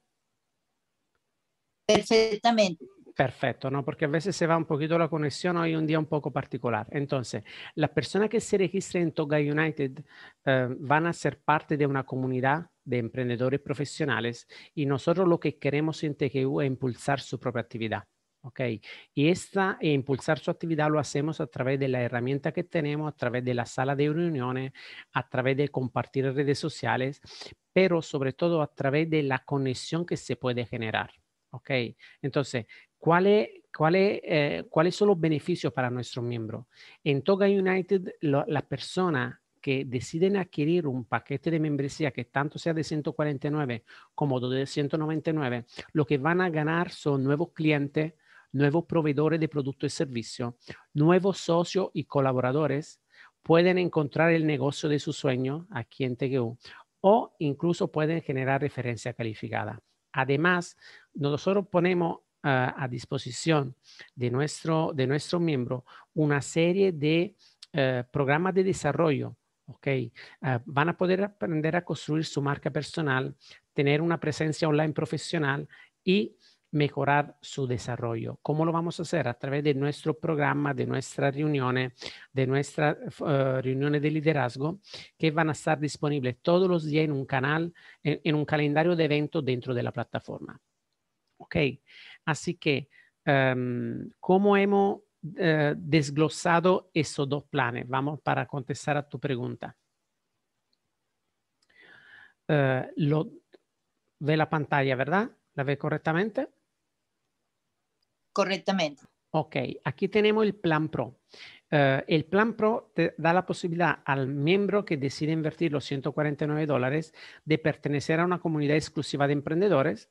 Perfectamente. Perfecto, ¿no? Porque a veces se va un poquito la conexión, hoy un día un poco particular. Entonces, las personas que se registren en Toga United eh, van a ser parte de una comunidad de emprendedores profesionales y nosotros lo que queremos en TGU es impulsar su propia actividad. ¿ok? Y esta e impulsar su actividad lo hacemos a través de la herramienta que tenemos, a través de la sala de reuniones, a través de compartir redes sociales, pero sobre todo a través de la conexión que se puede generar. ¿ok? Entonces, ¿Cuáles cuál eh, son los beneficios para nuestros miembros? En Toga United, las personas que deciden adquirir un paquete de membresía que tanto sea de 149 como de 199, lo que van a ganar son nuevos clientes, nuevos proveedores de productos y servicios, nuevos socios y colaboradores, pueden encontrar el negocio de su sueño aquí en TGU o incluso pueden generar referencia calificada. Además, nosotros ponemos a disposición de nuestro, de nuestro miembro una serie de eh, programas de desarrollo ¿ok? Eh, van a poder aprender a construir su marca personal, tener una presencia online profesional y mejorar su desarrollo. ¿Cómo lo vamos a hacer? A través de nuestro programa, de nuestra reunión de nuestra eh, reunión de liderazgo, que van a estar disponibles todos los días en un canal, en, un calendario de eventos dentro de la plataforma. ¿Ok? Así que, em, ¿cómo hemos eh, desglosado esos dos planes? Vamos para contestar a tu pregunta. Eh, lo, ve la pantalla, ¿verdad? ¿La ve correctamente? Correctamente. Ok, aquí tenemos el plan PRO. Eh, el plan PRO te da la posibilidad al miembro que decide invertir los 149 dólares de pertenecer a una comunidad exclusiva de emprendedores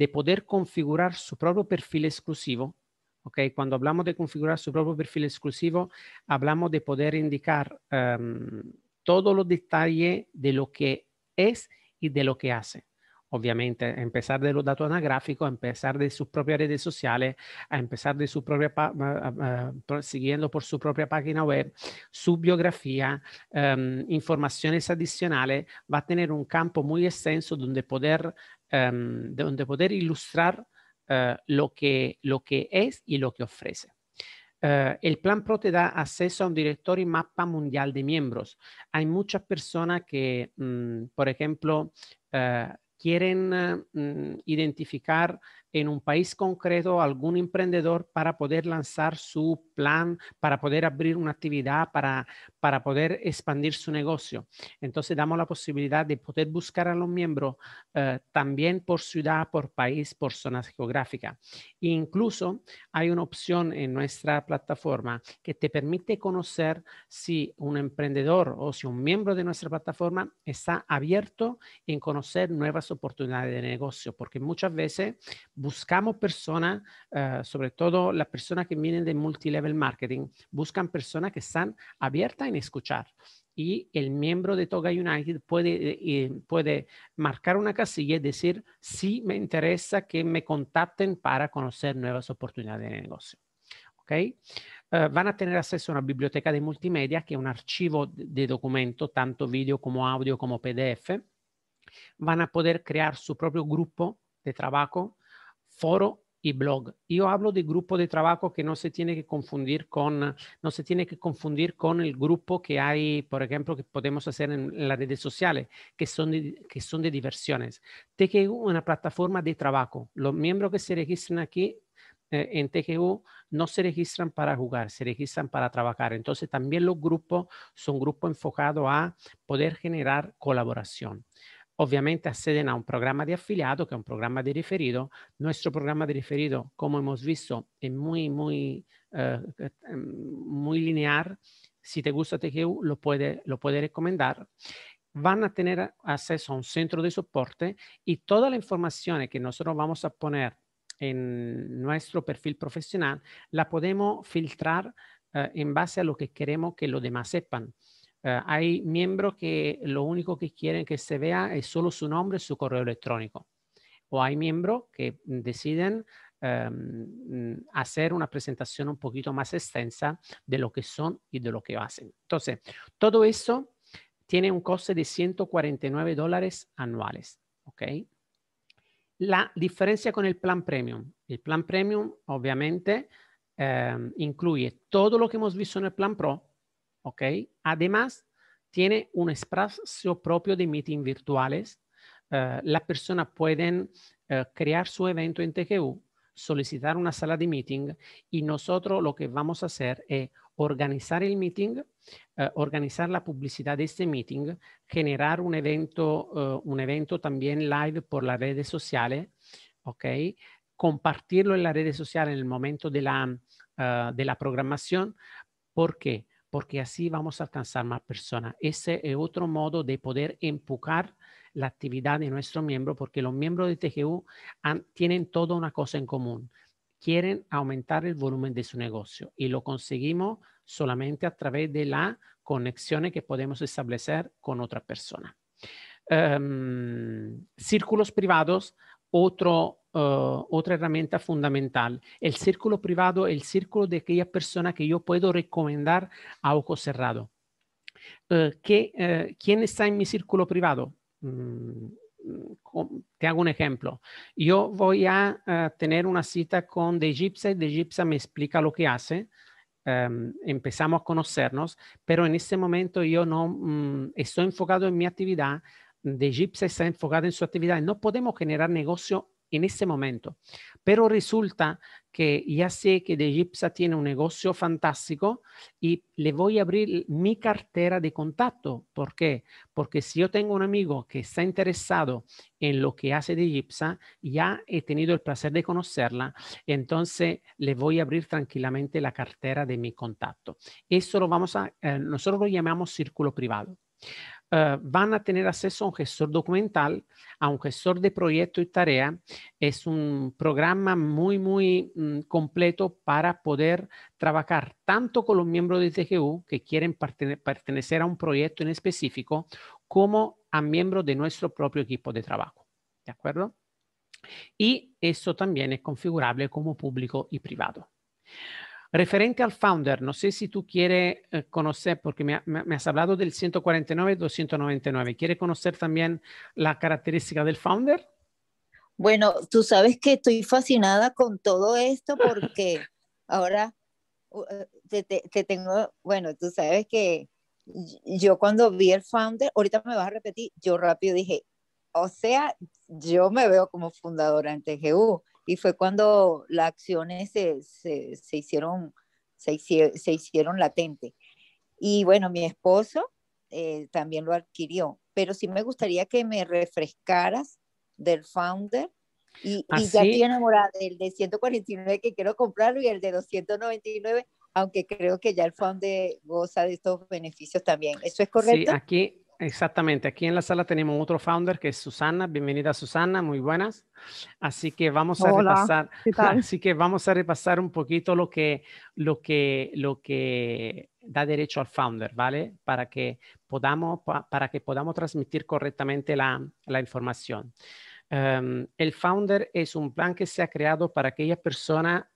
de poder configurar su propio perfil exclusivo. Okay? Cuando hablamos de configurar su propio perfil exclusivo, hablamos de poder indicar um, todos los detalles de lo que es y de lo que hace. Obviamente, a empezar de los datos anagráficos, a empezar de sus propias redes sociales, a empezar de su propia, uh, uh, siguiendo por su propia página web, su biografía, um, informaciones adicionales, va a tener un campo muy extenso donde poder Em, donde poder ilustrar eh, lo, que, es y lo que ofrece. Eh, el plan PRO te da acceso a un directorio y mapa mundial de miembros. Hay muchas personas que, mm, por ejemplo, eh, quieren mm, identificar en un país concreto algún emprendedor para poder lanzar su plan, para poder abrir una actividad, para, para poder expandir su negocio. Entonces damos la posibilidad de poder buscar a los miembros eh, también por ciudad, por país, por zona geográfica. incluso hay una opción en nuestra plataforma que te permite conocer si un emprendedor o si un miembro de nuestra plataforma está abierto en conocer nuevas oportunidades de negocio, porque muchas veces buscamos personas, eh, sobre todo las personas que vienen de multilevel marketing, buscan personas que están abiertas en escuchar. Y el miembro de Toga United puede, eh, puede marcar una casilla y decir, sí, me interesa que me contacten para conocer nuevas oportunidades de negocio. Okay? Eh, van a tener acceso a una biblioteca de multimedia, que es un archivo de, de documento, tanto video como audio como PDF. Van a poder crear su propio grupo de trabajo foro y blog. Yo hablo de grupo de trabajo que no se tiene que confundir con, no se tiene que confundir con el grupo que hay, por ejemplo, que podemos hacer en, las redes sociales, que son de, que son de diversiones. TGU es una plataforma de trabajo. Los miembros que se registran aquí eh, en TGU no se registran para jugar, se registran para trabajar. Entonces también los grupos son grupos enfocados a poder generar colaboración. Obviamente acceden a un programa de afiliado, que es un programa de referido. Nuestro programa de referido, como hemos visto, es muy, muy, eh, muy lineal. Si te gusta TGU, lo puede, lo puede recomendar van a tener acceso a un centro de soporte y toda la información que nosotros vamos a poner en nuestro perfil profesional la podemos filtrar eh, en base a lo que queremos que los demás sepan. Eh, hay miembros que lo único que quieren que se vea es solo su nombre, y su correo electrónico. O hay miembros que deciden eh, mm, hacer una presentación un poquito más extensa de lo que son y de lo que hacen. Entonces, todo eso tiene un coste de 149 dólares anuales. La diferencia con el plan premium. El plan premium, obviamente, eh, incluye todo lo que hemos visto en el plan pro, ¿ok? Además, tiene un espacio propio de meeting virtuales. Eh, las la persona puede eh, crear su evento en TGU, solicitar una sala de meeting y nosotros lo que vamos a hacer es organizar el meeting, eh, organizar la publicidad de este meeting, generar un evento, un evento también live por las redes sociales, ¿ok? Compartirlo en las redes sociales en el momento de la, de la programación. ¿Por qué? porque así vamos a alcanzar más personas. Ese es otro modo de poder empujar la actividad de nuestro miembro, porque los miembros de TGU tienen toda una cosa en común. Quieren aumentar el volumen de su negocio y lo conseguimos solamente a través de las conexiones que podemos establecer con otra persona. Em, círculos privados, otro eh, otra herramienta fundamental, el círculo privado, el círculo de aquella persona que yo puedo recomendar a ojo cerrado. Eh, eh, ¿Quién está en mi círculo privado? Mm, mm, te hago un ejemplo. Yo voy a tener una cita con De Gipsa De Gipsa me explica lo que hace. Em, empezamos a conocernos, pero en este momento yo no mm, estoy enfocado en mi actividad. De Gipsa está enfocado en su actividad. No podemos generar negocio en ese momento. Pero resulta que ya sé que de Gipsa tiene un negocio fantástico y le voy a abrir mi cartera de contacto. ¿Por qué? Porque si yo tengo un amigo que está interesado en lo que hace de Gipsa, ya he tenido el placer de conocerla, entonces le voy a abrir tranquilamente la cartera de mi contacto. Eso lo vamos a, eh, nosotros lo llamamos círculo privado. Eh, van a tener acceso a un gestor documental, a un gestor de proyecto y tarea. Es un programa muy, muy mm, completo para poder trabajar tanto con los miembros de TGU que quieren pertenecer a un proyecto en específico, como a miembros de nuestro propio equipo de trabajo. ¿De acuerdo? Y eso también es configurable como público y privado. Referente al founder, no sé si tú quieres eh, conocer, porque me, has hablado del 149 299, ¿quieres conocer también la característica del founder? Bueno, tú sabes que estoy fascinada con todo esto porque [LAUGHS] ahora eh, te, te, tengo, bueno, tú sabes que yo cuando vi el founder, ahorita me vas a repetir, yo rápido dije, o sea, yo me veo como fundadora en TGU, y fue cuando las acciones se, se, se hicieron, se, hicieron latente. Y bueno, mi esposo eh, también lo adquirió, pero sí me gustaría que me refrescaras del founder y, y, ya estoy enamorada del de 149 que quiero comprarlo y el de 299, aunque creo que ya el founder goza de estos beneficios también. ¿Eso es correcto? Sí, aquí, Exactamente, aquí en la sala tenemos otro founder que es Susana. Bienvenida Susana, muy buenas. Así que vamos a repasar, [LAUGHS] así que vamos a repasar un poquito lo que lo que lo que da derecho al founder, ¿vale? Para que podamos para que podamos transmitir correctamente la, la información. Em, el founder es un plan que se ha creado para aquella persona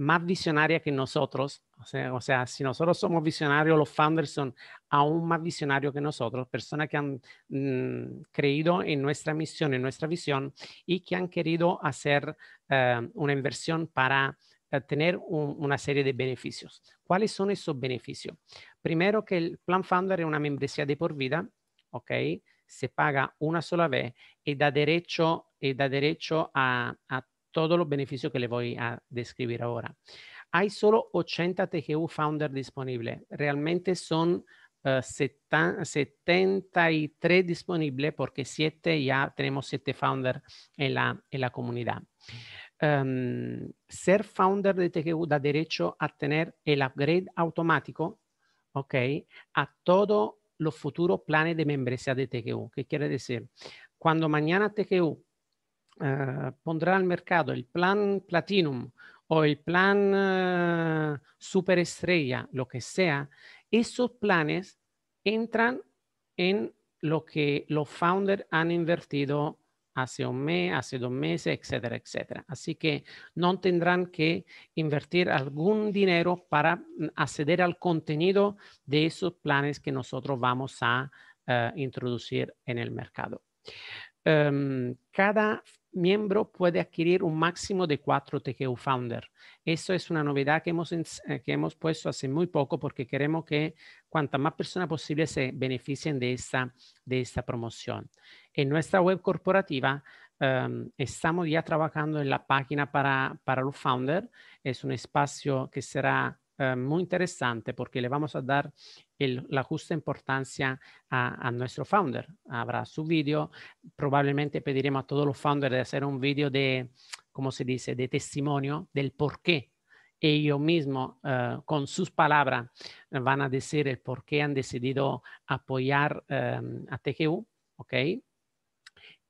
más visionaria que nosotros. O sea, si nosotros somos visionarios, los founders son aún más visionarios que nosotros, personas que han mm, creído en nuestra misión, en nuestra visión y que han querido hacer eh, una inversión para eh, tener una serie de beneficios. ¿Cuáles son esos beneficios? Primero que el Plan Founder es una membresía de por vida, ¿ok? Se paga una sola vez y da derecho, y da derecho a, a todos los beneficios que le voy a describir ahora. Hay solo 80 TGU Founder disponibles. Realmente son 73 eh, disponibles porque siete ya tenemos 7 Founder en la, en la comunidad. Em, ser founder de TGU da derecho a tener el upgrade automático, ¿ok? A todos los futuros planes de membresía de TGU. ¿Qué quiere decir? Cuando mañana TGU eh, pondrá al mercado el plan Platinum o el plan eh, Superestrella, lo que sea, esos planes entran en lo que los founders han invertido hace un mes, hace dos meses, etcétera, etcétera. Así que no tendrán que invertir algún dinero para mm, acceder al contenido de esos planes que nosotros vamos a eh, introducir en el mercado. Em, cada cada miembro puede adquirir un máximo de cuatro TGU Founder. Eso es una novedad que hemos, eh, que hemos puesto hace muy poco porque queremos que cuanta más personas posible se beneficien de esta, de esta promoción. En nuestra web corporativa em, estamos ya trabajando en la página para, para los Founder. Es un espacio que será eh, muy interesante porque le vamos a dar la justa importancia a, nuestro founder. Habrá su vídeo. Probablemente pediremos a todos los founders de hacer un vídeo de, ¿cómo se dice?, de testimonio del por qué ellos mismos eh, con sus palabras van a decir el por qué han decidido apoyar em, a TGU, ¿ok?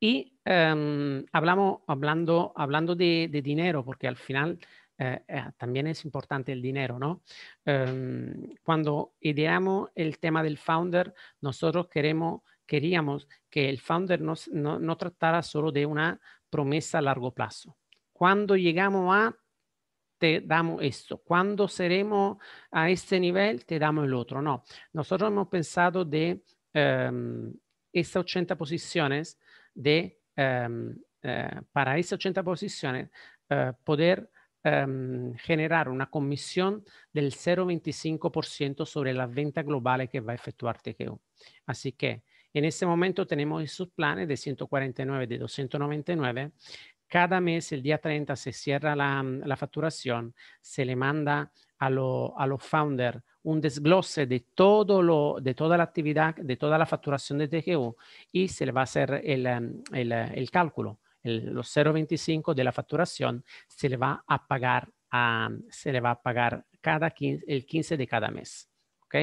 Y em, hablamos, hablando, hablando de, dinero, porque al final eh, eh, también es importante el dinero, ¿no? Em, cuando ideamos el tema del founder, nosotros queremos, queríamos que el founder no, tratara solo de una promesa a largo plazo. Cuando llegamos a te damos esto. Cuando seremos a este nivel, te damos el otro. No, nosotros hemos pensado de em, estas 80 posiciones, de, em, eh, para estas 80 posiciones, poder Em, generar una comisión del 0,25% sobre las ventas globales que va a efectuar TGU. Así que en este momento tenemos esos planes de 149 de 299. Cada mes, el día 30, se cierra la, facturación, se le manda a, los founders un desglose de, todo lo, de toda la actividad, de toda la facturación de TGU y se le va a hacer el em, cálculo los 0,25 de la facturación se le va a pagar, a, se le va a pagar cada 15, el 15 de cada mes. ¿Ok?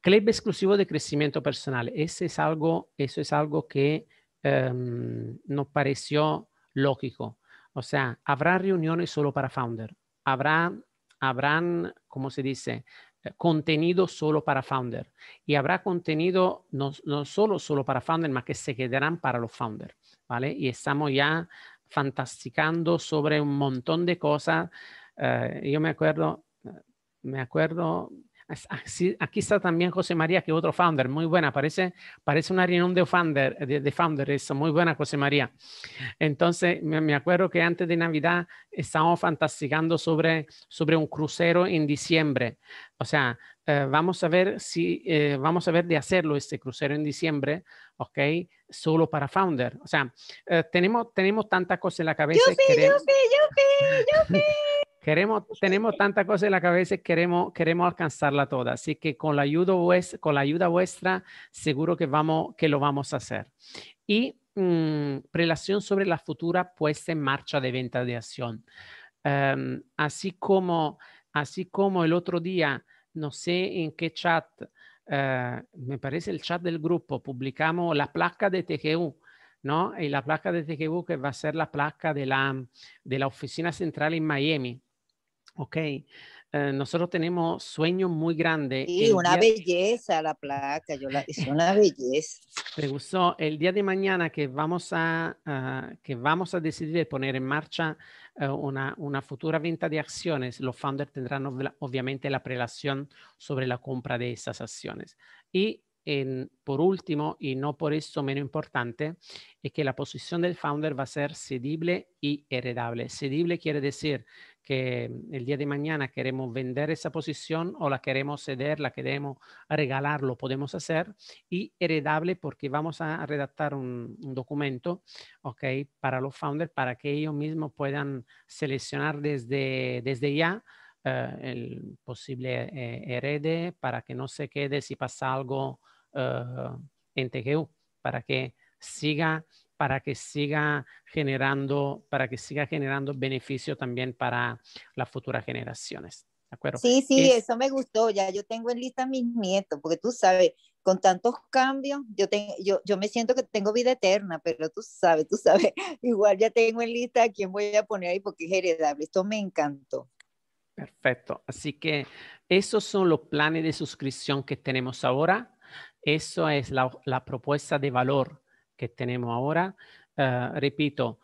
Club exclusivo de crecimiento personal. eso es algo que em, nos pareció lógico. O sea, habrá reuniones solo para founder. Habrá, ¿cómo se dice? contenido solo para founder y habrá contenido no, solo solo para founder, más que se quedarán para los founder. ¿vale? Y estamos ya fantasticando sobre un montón de cosas. Eh, yo me acuerdo, me acuerdo Ah, aquí está también José María, que otro founder, muy buena, parece, parece una reunión de founder, de, founder, es muy buena José María. Entonces, me, acuerdo que antes de Navidad estábamos fantasticando sobre, sobre un crucero en diciembre. O sea, eh, vamos a ver si, eh, vamos a ver de hacerlo este crucero en diciembre, ¿ok? Solo para founder. O sea, eh, tenemos, tenemos tantas cosas en la cabeza. Queremos, tenemos tantas cosas en la cabeza y queremos, queremos alcanzarla toda. Así que con la, ayuda vuestra, con la ayuda vuestra, seguro que, vamos, que lo vamos a hacer. Y mm, relación sobre la futura puesta en marcha de venta de acción. Em, así, como, así como el otro día, no sé en qué chat, eh, me parece el chat del grupo, publicamos la placa de TGU. ¿No? Y la placa de TGU que va a ser la placa de la, de la oficina central en Miami, Ok, eh, nosotros tenemos sueños muy grandes. y una belleza la placa, yo la, es una belleza. Me gustó. El día de mañana que vamos a, ah, que vamos a decidir poner en marcha eh, una, una, futura venta de acciones, los founders tendrán obviamente la prelación sobre la compra de esas acciones. Y por último, y no por eso menos importante, es que la posición del founder va a ser cedible y heredable. Cedible quiere decir que mm, el día de mañana queremos vender esa posición o la queremos ceder, la queremos regalar, lo podemos hacer. Y heredable porque vamos a redactar un, documento, ¿ok? Para los founders, para que ellos mismos puedan seleccionar desde, desde ya eh, el posible eh, herede para que no se quede si pasa algo eh, en TGU, para que siga para que siga generando, para que siga generando beneficio también para las futuras generaciones. acuerdo? Sí, sí, eso me gustó. Ya yo tengo en lista a mis nietos, porque tú sabes, con tantos cambios, yo, yo, me siento que tengo vida eterna, pero tú sabes, tú sabes, [LAUGHS] igual ya tengo en lista a quién voy a poner ahí porque es heredable. Esto me encantó. Perfecto. Así que esos son los planes de suscripción que tenemos ahora. Eso es la propuesta de valor que tenemos ahora. Ah, repito,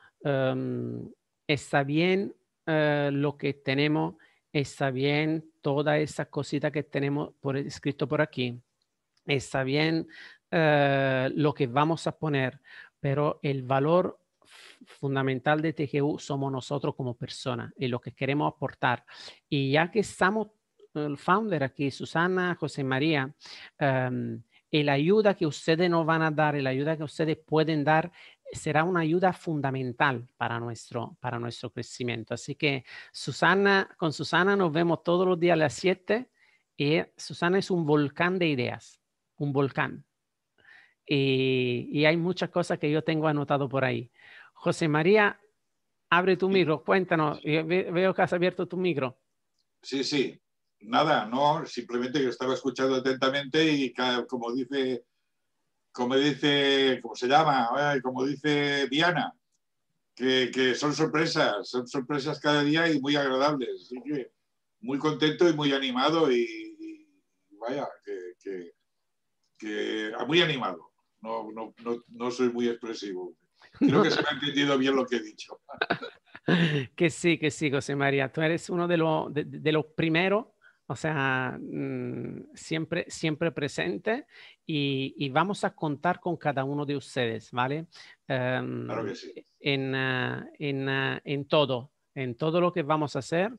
está bien ah, lo que tenemos, está bien toda esa cosita que tenemos por, escrito por aquí, está bien ah, lo que vamos a poner, pero el valor fundamental de TGU somos nosotros como personas y lo que queremos aportar. Y ya que estamos el founder aquí, Susana, José María, y la ayuda que ustedes nos van a dar y la ayuda que ustedes pueden dar será una ayuda fundamental para nuestro, para nuestro crecimiento. Así que Susana, con Susana nos vemos todos los días a las 7 y eh, Susana es un volcán de ideas, un volcán. Y, y hay muchas cosas que yo tengo anotado por ahí. José María, abre tu micro, cuéntanos, veo que has abierto tu micro. Sí, sí, nada, no, simplemente que estaba escuchando atentamente y como dice, como dice, como se llama? Como dice Diana, que, son sorpresas, son sorpresas cada día y muy agradables. Así que muy contento y muy animado y, vaya, que, ah, muy animado. No, no, no, no soy muy expresivo. Creo que se me ha entendido bien lo que he dicho. [LAUGHS] Que sí, que sí, José María. Tú eres uno de, los de los primeros o sea, mm, siempre, siempre presente y, y, vamos a contar con cada uno de ustedes, ¿vale? claro que em, sí. en, ah, en, ah, en, todo, en todo lo que vamos a hacer.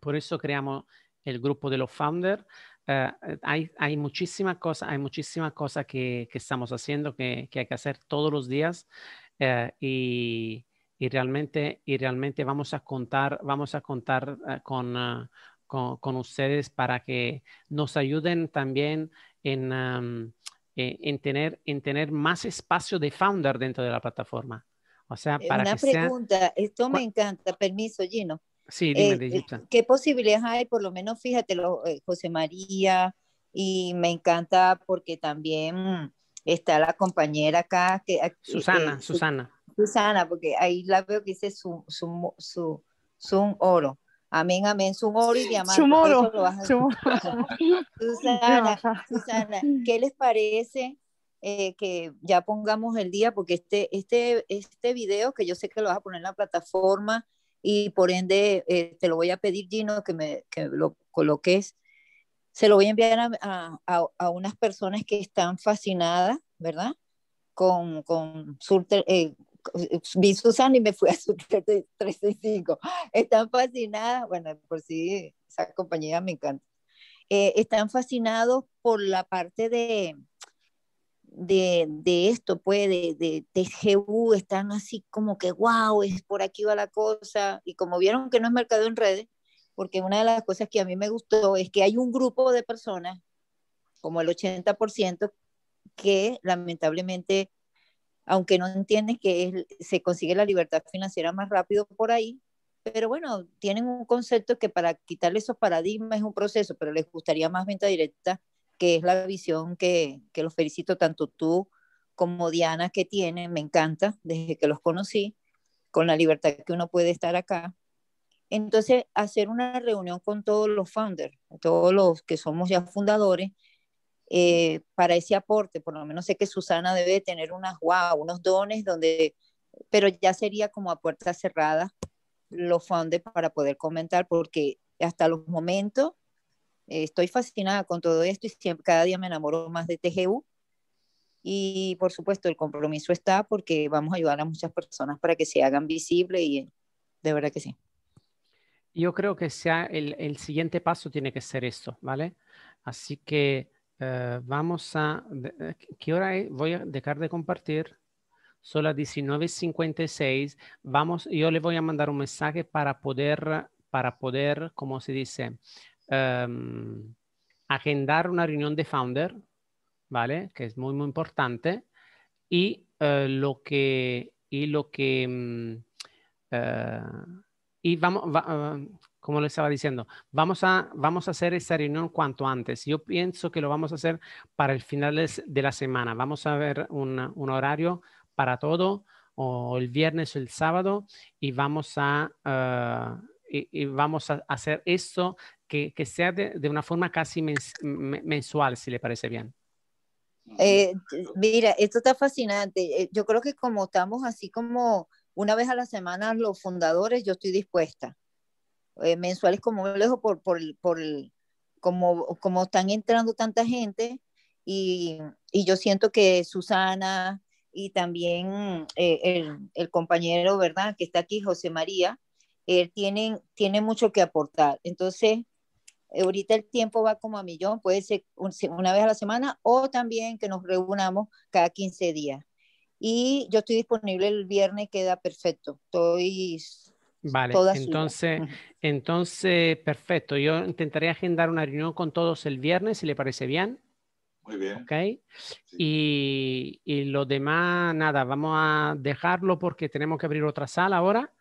Por eso creamos el grupo de los founders. Ah, hay, hay muchísimas cosas, hay muchísimas cosas que, que, estamos haciendo, que, que, hay que hacer todos los días eh, y, y, realmente, y realmente vamos a contar, vamos a contar con con, con ustedes para que nos ayuden también en, eh, en, tener, en tener más espacio de founder dentro de la plataforma. O sea, eh, para Una pregunta, esto me encanta, permiso, Gino. Sí, dime, eh, ¿Qué posibilidades hay? Por lo menos, fíjate, José María, y me encanta porque también está la compañera acá. Que, Susana, Susana. Susana, porque ahí la veo que dice su, su, su, su oro. Amén, amén. Sumoro y diamante. Sumoro. [LAUGHS] [LAUGHS] Susana, [LAUGHS] ¿qué les parece eh, que ya pongamos el día? Porque este, este, este video, que yo sé que lo vas a poner en la plataforma y por ende eh, te lo voy a pedir, Gino, que me que lo coloques. Se lo voy a enviar a, a, a unas personas que están fascinadas, ¿verdad? Con, con, eh, vi Susana y me fui a su 365. [LAUGHS] Están fascinadas, bueno, por sí, esa compañía me encanta. Eh, están fascinados por la parte de, de, de esto, pues, de, de, están así como que, wow, es por aquí va la cosa. Y como vieron que no es mercado en redes, porque una de las cosas que a mí me gustó es que hay un grupo de personas, como el 80%, que lamentablemente aunque no entienden que se consigue la libertad financiera más rápido por ahí, pero bueno, tienen un concepto que para quitarle esos paradigmas es un proceso, pero les gustaría más venta directa, que es la visión que, que los felicito tanto tú como Diana que tienen, me encanta desde que los conocí, con la libertad que uno puede estar acá. Entonces, hacer una reunión con todos los founders, todos los que somos ya fundadores, eh, para ese aporte. Por lo menos sé que Susana debe tener unas, wow, unos dones donde, pero ya sería como a puerta cerrada los fondos para poder comentar, porque hasta los momentos eh, estoy fascinada con todo esto y siempre, cada día me enamoro más de TGU. Y por supuesto, el compromiso está porque vamos a ayudar a muchas personas para que se hagan visible y de verdad que sí. Yo creo que sea el, el siguiente paso tiene que ser esto, ¿vale? Así que eh, vamos a, eh, ¿qué hora voy a dejar de compartir? Son las 19.56. Vamos, yo le voy a mandar un mensaje para poder, para poder, como se dice, em, agendar una reunión de founder, ¿vale? Que es muy, muy importante. Y eh, lo que, y lo que, mm, y vamos, como le estaba diciendo, vamos a, vamos a hacer esta reunión cuanto antes. Yo pienso que lo vamos a hacer para el final de la semana. Vamos a ver un, horario para todo, o el viernes o el sábado, y vamos a, ah, y, vamos a hacer esto que, sea de, una forma casi mensual, si le parece bien. Eh, mira, esto está fascinante. Eh, yo creo que como estamos así como una vez a la semana los fundadores, yo estoy dispuesta. Eh, mensuales como lejos por, por, por el, como, como están entrando tanta gente y, y yo siento que Susana y también eh, el, compañero, ¿verdad? Que está aquí, José María, él eh, tienen, tiene mucho que aportar. Entonces, ahorita el tiempo va como a millón, puede ser una vez a la semana o también que nos reunamos cada 15 días. Y yo estoy disponible el viernes, queda perfecto. Estoy Vale, entonces, entonces, perfecto. Yo intentaré agendar una reunión con todos el viernes, si le parece bien. Muy bien. Ok. Y, y lo demás, nada, vamos a dejarlo porque tenemos que abrir otra sala ahora.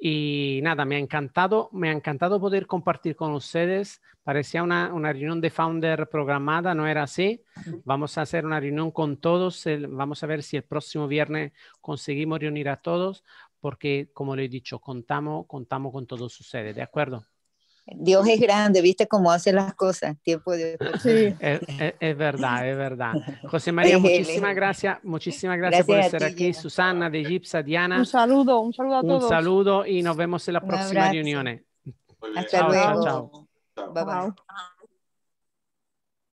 Y nada, me ha encantado, me ha encantado poder compartir con ustedes. Parecía una, una reunión de founder programada, no era así. Vamos a hacer una reunión con todos. vamos a ver si el próximo viernes conseguimos reunir a todos porque, como le he dicho, contamos, contamos con todos ustedes, ¿de acuerdo? Dios es grande, viste cómo hace las cosas, tiempo de... [LAUGHS] Sí. Es, verdad, es verdad. José [LAUGHS] María, muchísimas gracias, muchísimas gracias, por estar aquí. Susana, de Gipsa, Diana. Un saludo, un saludo a todos. Un saludo y nos vemos en la próxima reunión. Hasta luego. Chao, chao. Bye bye.